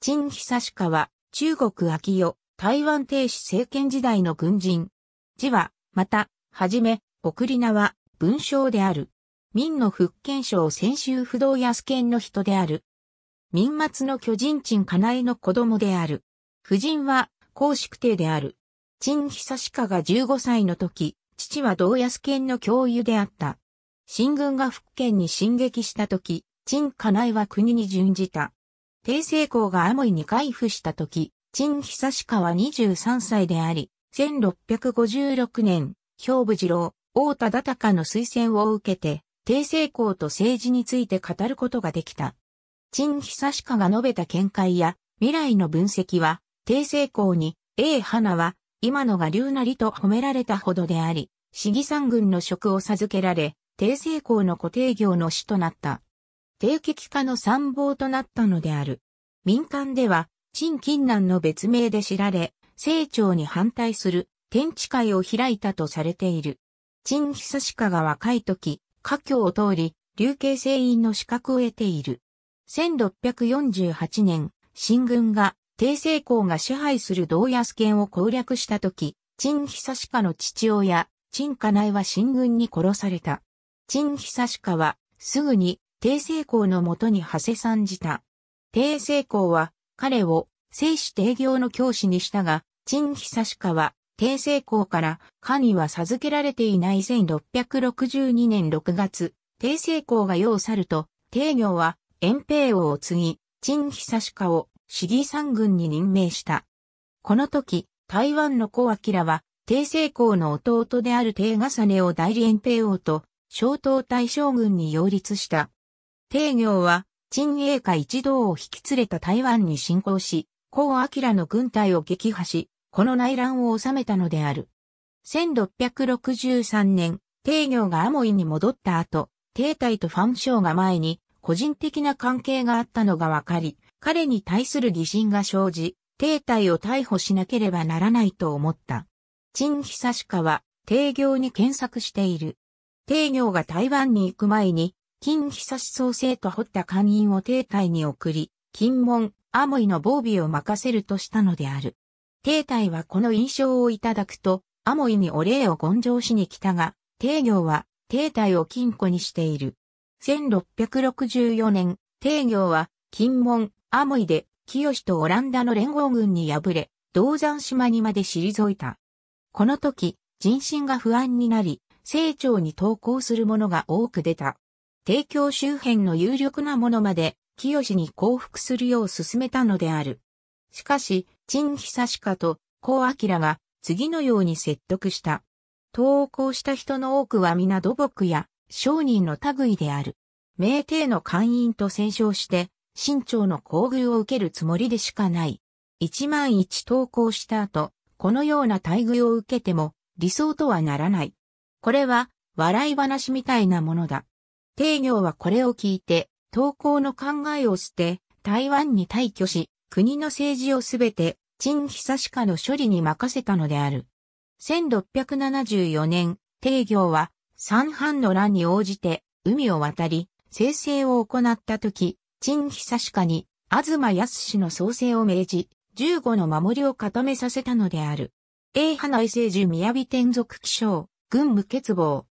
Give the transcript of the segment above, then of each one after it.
陳久主家は、中国秋代、台湾帝主政権時代の軍人。字は、また、はじめ、送り名は、文章である。民の福建省泉州不動安県の人である。民末の巨人陳家内の子供である。夫人は、公宿帝である。陳久主家が15歳の時、父は道安県の教諭であった。新軍が福建に進撃した時、陳家内は国に準じた。帝政公がアモイに回復した時、陳久鹿は23歳であり、1656年、兵部次郎、大田忠高の推薦を受けて、帝政公と政治について語ることができた。陳久鹿が述べた見解や未来の分析は、帝政公に A 花は今のが竜なりと褒められたほどであり、市議三軍の職を授けられ、帝政公の固定業の師となった。定期化の参謀となったのである。民間では、陳近南の別名で知られ、清朝に反対する天地会を開いたとされている。陳久鹿が若い時、家境を通り、流刑制員の資格を得ている。1648年、新軍が、帝政公が支配する道安県を攻略した時、陳久鹿の父親、陳家内は新軍に殺された。陳久鹿は、すぐに帝成功のもとに馳せ参じた。帝成功は、彼を、生死定業の教師にしたが、陳久しかは、帝成功から、家には授けられていない1662年6月、帝成功が世を去ると、定行は、遠平王を継ぎ、陳久しかを、市議三軍に任命した。この時、台湾の小明は、帝成功の弟である帝重を代理遠平王と、小東大将軍に擁立した。帝行は、陳英華一同を引き連れた台湾に侵攻し、江明の軍隊を撃破し、この内乱を収めたのである。1663年、帝行がアモイに戻った後、帝隊とファンショーが前に個人的な関係があったのがわかり、彼に対する疑心が生じ、帝隊を逮捕しなければならないと思った。陳久鹿は、帝行に検索している。帝行が台湾に行く前に、金久志創生とった官員を帝体に送り、金門、アモイの防備を任せるとしたのである。帝体はこの印象をいただくと、アモイにお礼を根性しに来たが、帝行は帝体を金庫にしている。1664年、帝行は金門、アモイで清とオランダの連合軍に敗れ、銅山島にまで退いた。この時、人心が不安になり、清張に投稿する者が多く出た。帝京周辺の有力なものまで、清に降伏するよう進めたのである。しかし、陳久しかと、高明が、次のように説得した。投稿した人の多くは皆土木や、商人の類である。名帝の官員と戦勝して、新朝の厚遇を受けるつもりでしかない。一万一投稿した後、このような待遇を受けても、理想とはならない。これは、笑い話みたいなものだ。帝行はこれを聞いて、投降の考えを捨て、台湾に退去し、国の政治をすべて、陳久しかの処理に任せたのである。1674年、帝行は、三藩の乱に応じて、海を渡り、生成を行った時、陳久しかに、東康の創生を命じ、15の守りを固めさせたのである。英派内政宮城天族気象、軍部欠乏、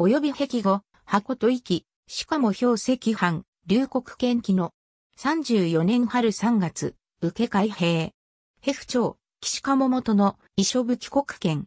及び壁後、箱と息、しかも氷石藩、龍国建旗の34年春3月、受け開閉。ヘフ町、岸鴨元の遺書武器国権。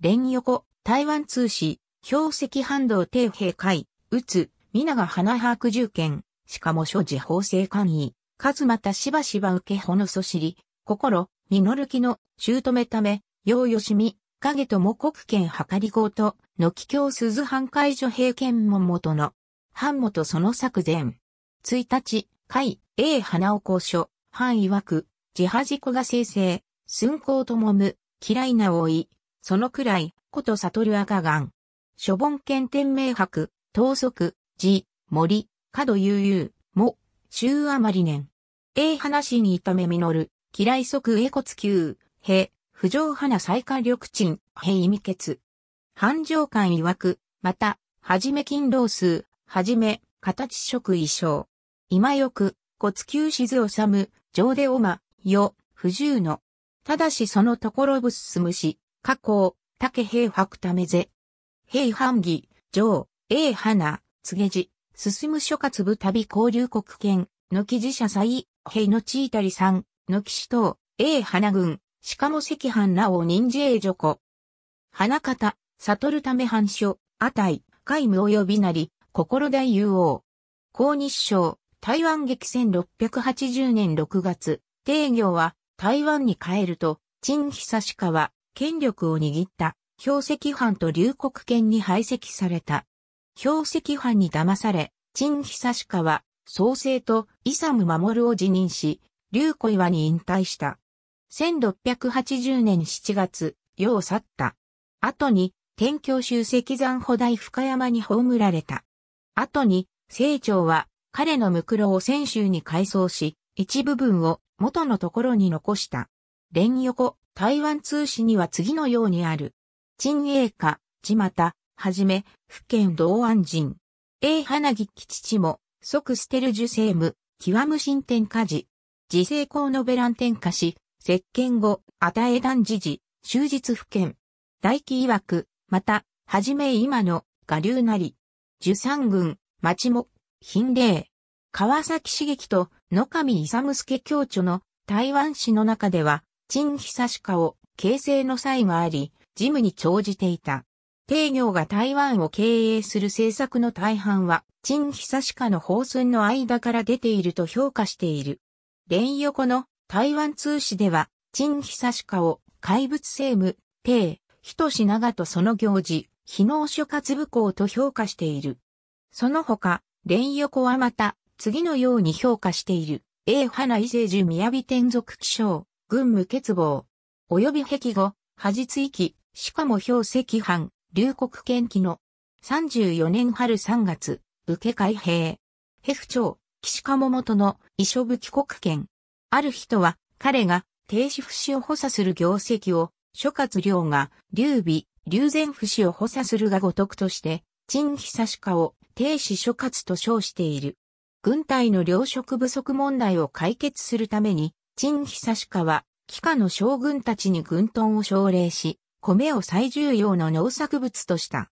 連横、台湾通史、氷石半道帝兵会、宇津、皆が花白重権。しかも所持法制官位、数またしばしば受けほのそしり、心、実る気の、姑ため、ようよしみ、影とも国権はかりごと、の気境鈴藩会所平権も元の、藩元その作前。1日、海、A 花尾公所、藩曰く、自破事故が生成、寸行ともむ、嫌いな多い、そのくらい、こと悟る赤眼。諸本県天明白、東足、寺、森、角悠々、も、週余り年。A 話に痛め実る、嫌い即英骨球、へ、不条花再火緑鎮、へ意味決。繁盛館曰く、また、はじめ勤労数、はじめ、形色衣装。今よく、骨球静治、上でおま、よ、不自由の。ただしそのところぶすむし、加工、竹平白ためぜ。平半儀、上、英花、告げじ、進む諸葛部旅交流国権、の記事社祭、平のちいたりさん、の騎士等、英花軍、しかも赤藩らを任事へ女子。花方、悟るため藩所、あたい、皆無及びなり、心大雄王。公日省、台湾激戦680年6月、定行は台湾に帰ると、陳久しは権力を握った、氷石藩と流国権に排斥された。氷石藩に騙され、陳久しは創生とイサム守を辞任し、龍子岩に引退した。1680年7月、世を去った。後に、天教州石山保大深山に葬られた。後に、清張は彼のムクロを泉州に改装し、一部分を元のところに残した。連横、台湾通史には次のようにある。陳英家、地又、はじめ、福建道安人。英花木父も、即捨てる受精無、極無神天下事。自生公のベラン天下し、石鹸後、与え断時事、終日府県。大輝曰く、また、はじめ今の、我流なり。十三軍町も、品霊。川崎茂樹と野上勇助教著の台湾史の中では、陳久しを形成の際があり、事務に長じていた。帝業が台湾を経営する政策の大半は、陳久しの放寸の間から出ていると評価している。連横の台湾通史では、陳久しを怪物政務、帝、人志長とその行事、非農所活部校と評価している。その他、連横はまた、次のように評価している。A 花伊勢樹宮城天属気象、軍務欠乏、及び壁後、恥追記、しかも標石藩、龍国県記の、34年春3月、受け開閉。ヘフ長、岸鴨元の、遺書部帰国権。ある人は、彼が、停止不死を補佐する業績を、諸葛亮が、劉備、流禅不死を補佐するが如くとして、陳久しかを定子諸葛と称している。軍隊の糧食不足問題を解決するために、陳久しかは、帰化の将軍たちに軍屯を奨励し、米を最重要の農作物とした。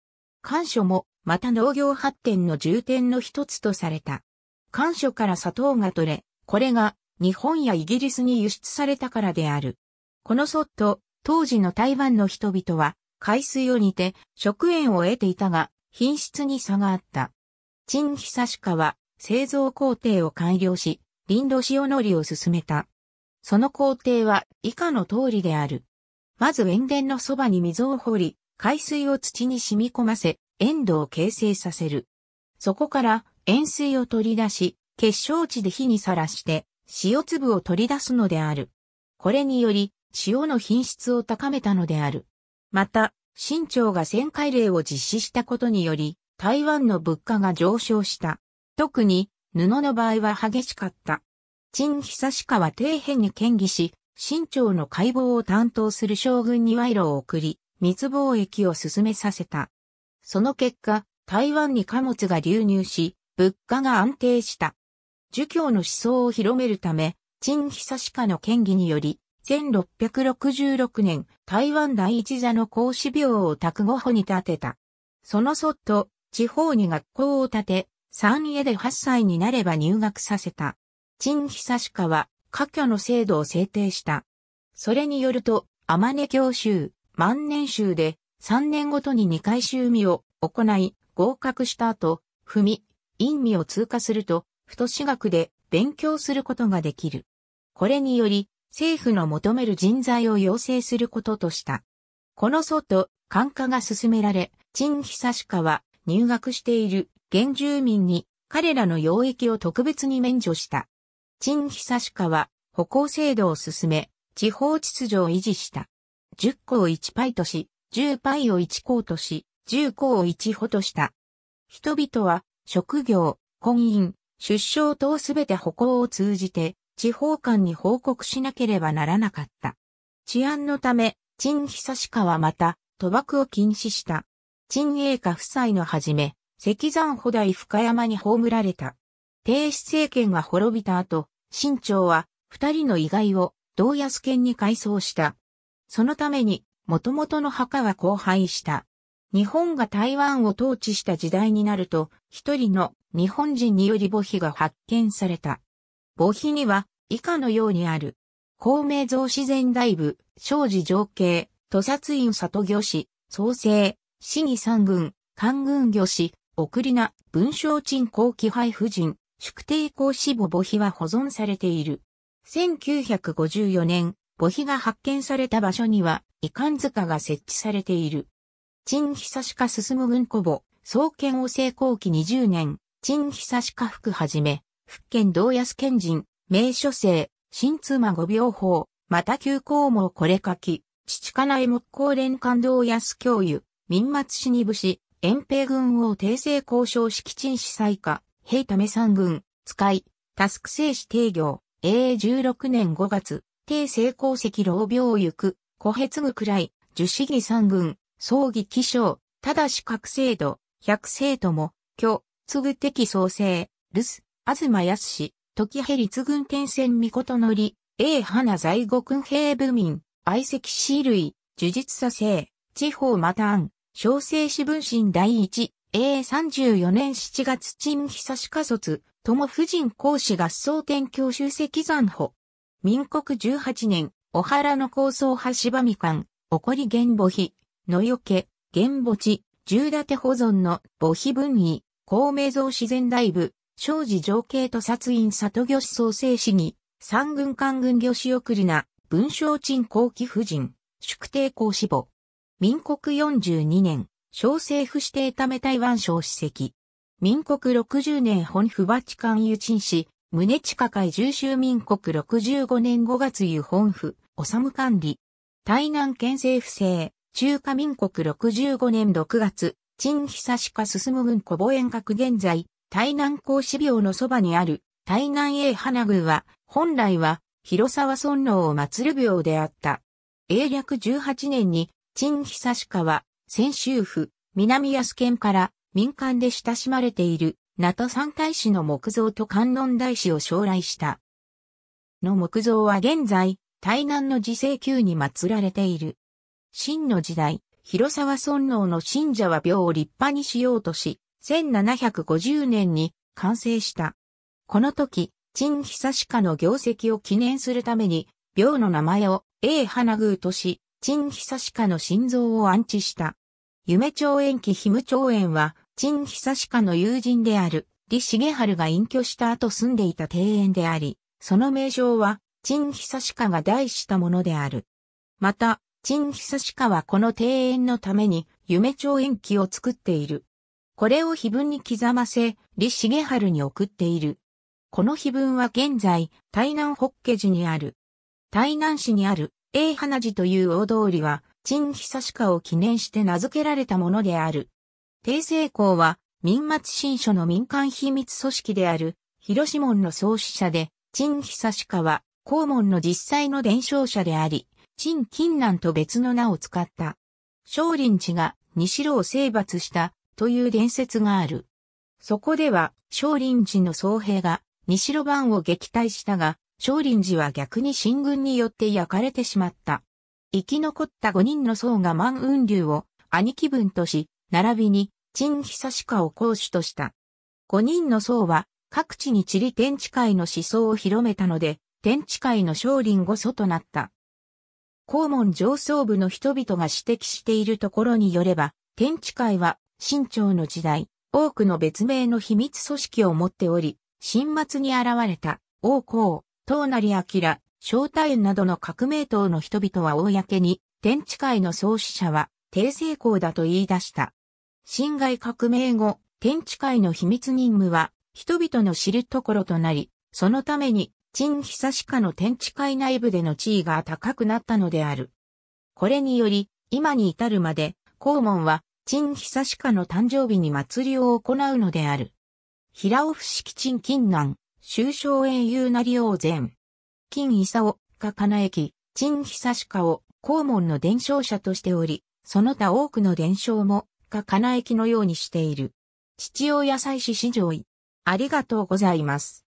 官所も、また農業発展の重点の一つとされた。官所から砂糖が取れ、これが日本やイギリスに輸出されたからである。このそっと、当時の台湾の人々は、海水を煮て食塩を得ていたが、品質に差があった。陳久歯カは製造工程を改良し、林道塩のりを進めた。その工程は以下の通りである。まず塩田のそばに溝を掘り、海水を土に染み込ませ、塩土を形成させる。そこから塩水を取り出し、結晶地で火にさらして、塩粒を取り出すのである。これにより、塩の品質を高めたのである。また、新潮が旋回令を実施したことにより、台湾の物価が上昇した。特に、布の場合は激しかった。陳久しは底辺に建議し、新潮の解剖を担当する将軍に賄賂を送り、密貿易を進めさせた。その結果、台湾に貨物が流入し、物価が安定した。儒教の思想を広めるため、陳久しの建議により、1666年、台湾第一座の孔子廟を宅後保に建てた。そのそっと、地方に学校を建て、三家で8歳になれば入学させた。陳久し家は、家挙の制度を制定した。それによると、天音教習、万年集で、3年ごとに2回修味を行い、合格した後、踏み、陰味を通過すると、不都市学で勉強することができる。これにより、政府の求める人材を養成することとした。この外、官化が進められ、陳久しは入学している原住民に彼らの養育を特別に免除した。陳久しは歩行制度を進め、地方秩序を維持した。10校を1パイとし、10パイを1校とし、10校を1歩とした。人々は、職業、婚姻、出生等すべて歩行を通じて、地方官に報告しなければならなかった。治安のため、陳久しかはまた、賭博を禁止した。陳栄家夫妻のはじめ、石山保代深山に葬られた。帝室政権が滅びた後、新朝は、二人の遺骸を、道安県に改装した。そのために、元々の墓は荒廃した。日本が台湾を統治した時代になると、一人の日本人により墓碑が発見された。墓碑には以下のようにある。孔明像自然大部、庄司情景、屠殺院里御師、創生、市議三軍、官軍御師、送りな、文章鎮後期配布人、宿邸公死母墓碑は保存されている。1954年、墓碑が発見された場所には、遺憾塚が設置されている。陳久しか進む軍古墓、創建王成功期20年、陳久しか福はじめ、福建道安賢人、名所生、新妻五病法、また旧項もこれ書き、父な江木工連官道安教諭、民末市に武士、遠平軍を訂正交渉式陳司祭下、兵為三軍、使い、タスク生死定業、永16年5月、定正功績老病行く、小へつぐくらい、樹脂儀三軍、葬儀起承、ただし各制度、百制とも、虚、継ぐ的創生、留守、東康、時平立軍天戦御事のり、A 花在護軍兵部民、愛席死類、呪術査生、地方またん、小生史文新第一、A34 年7月陳久し家卒、友夫人講師合奏天教集積残保。民国18年、お原の構想橋場みかん、起こり玄母碑、野よけ、玄母地、十立保存の母碑分位、公明像自然大部、庄司情景と殺院里御子創生史に、三軍官軍御子送りな、文章鎮後期夫人、宿帝公死母。民国42年、小政府指定ため台湾省史跡。民国60年本府バチカン誘鎮胸宗近海重州民国65年5月湯本府、治管理。台南県政府制、中華民国65年6月、陳久しか進む軍小保遠閣現在、台南孔子廟のそばにある台南英花宮は、本来は広沢尊王を祀る廟であった。英略18年に、陳久川、科は、先州府、南安県から民間で親しまれている、名都三大師の木造と観音大師を将来した。の木造は現在、台南の自生宮に祀られている。真の時代、広沢尊王の信者は廟を立派にしようとし、1750年に完成した。この時、陳久鹿の業績を記念するために、廟の名前を A 花宮とし、陳久鹿の心臓を安置した。夢長園期ひむ長園は、陳久鹿の友人である李重春が隠居した後住んでいた庭園であり、その名称は、陳久鹿が題したものである。また、陳久鹿はこの庭園のために夢長園期を作っている。これを碑文に刻ませ、李重春に送っている。この碑文は現在、台南北家寺にある。台南市にある、永花寺という大通りは、陳久鹿を記念して名付けられたものである。定成校は、民末新書の民間秘密組織である、広志門の創始者で、陳久鹿は、公門の実際の伝承者であり、陳近南と別の名を使った。少林寺が西路を征伐したという伝説がある。そこでは、少林寺の僧兵が西路番を撃退したが、少林寺は逆に新軍によって焼かれてしまった。生き残った5人の僧が万雲流を兄貴分とし、並びに、陳久しかを講師とした。5人の僧は、各地に地理天地会の思想を広めたので、天地会の少林御祖となった。公門上層部の人々が指摘しているところによれば、天地会は清朝の時代、多くの別名の秘密組織を持っており、新末に現れた、王公、東成明、正太園などの革命党の人々は公に、天地会の創始者は、帝成功だと言い出した。侵害革命後、天地会の秘密任務は、人々の知るところとなり、そのために、陳久しの天地会内部での地位が高くなったのである。これにより、今に至るまで、公門は陳久鹿の誕生日に祭りを行うのである。平尾伏式陳近南、終章英雄なり王前。金伊佐を、かなえき、陳久鹿を、公門の伝承者としており、その他多くの伝承も、がかなえきのようにしている。父親祭祀史上位。ありがとうございます。